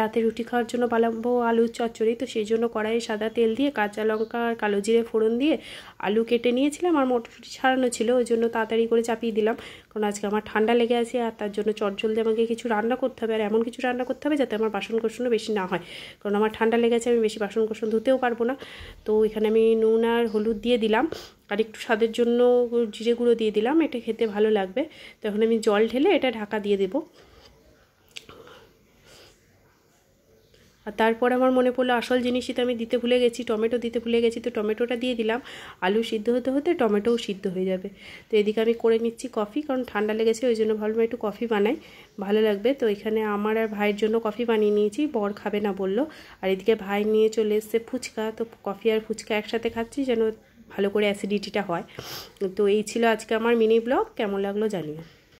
রাতে রুটি খাওয়ার জন্য বানাবো আলুর চচ্চড়ি তো সেই জন্য কড়াইয়ে সাদা তেল দিয়ে কাঁচা লঙ্কা আর কালো জিরে ফোড়ন দিয়ে আলু কেটে নিয়েছিলাম আর মটরশুঁটি ছাড়ানো ছিল ওই জন্য তাড়াতাড়ি করে চাপিয়ে দিলাম কারণ আজকে আমার ঠান্ডা লেগে আছে আর তার জন্য জলদি আমাকে কিছু রান্না করতে হবে আর এমন কিছু রান্না করতে হবে যাতে আমার বাসন বেশি না হয় কারণ আমার ঠান্ডা লেগেছে আমি বেশি বাসন ধুতেও পারবো না তো এখানে আমি নুন আর হলুদ দিয়ে দিলাম আর একটু স্বাদের জন্য জিরে গুঁড়ো দিয়ে দিলাম এটা খেতে ভালো লাগবে তো এখন আমি জল ঢেলে এটা ঢাকা দিয়ে দেবো আর তারপর আমার মনে পড়লো আসল জিনিসই তো আমি দিতে ভুলে গেছি টমেটো দিতে ভুলে গেছি তো টমেটোটা দিয়ে দিলাম আলু সিদ্ধ হতে হতে টমেটোও সিদ্ধ হয়ে যাবে তো এদিকে আমি করে নিচ্ছি কফি কারণ ঠান্ডা লেগেছে ওই জন্য ভাবলাম একটু কফি বানাই ভালো লাগবে তো এখানে আমার আর ভাইয়ের জন্য কফি বানিয়ে নিয়েছি বর খাবে না বলল আর এদিকে ভাই নিয়ে চলে এসছে ফুচকা তো কফি আর ফুচকা একসাথে খাচ্ছি যেন ভালো করে অ্যাসিডিটিটা হয় তো এই ছিল আজকে আমার মিনি ব্লগ কেমন লাগলো জানিও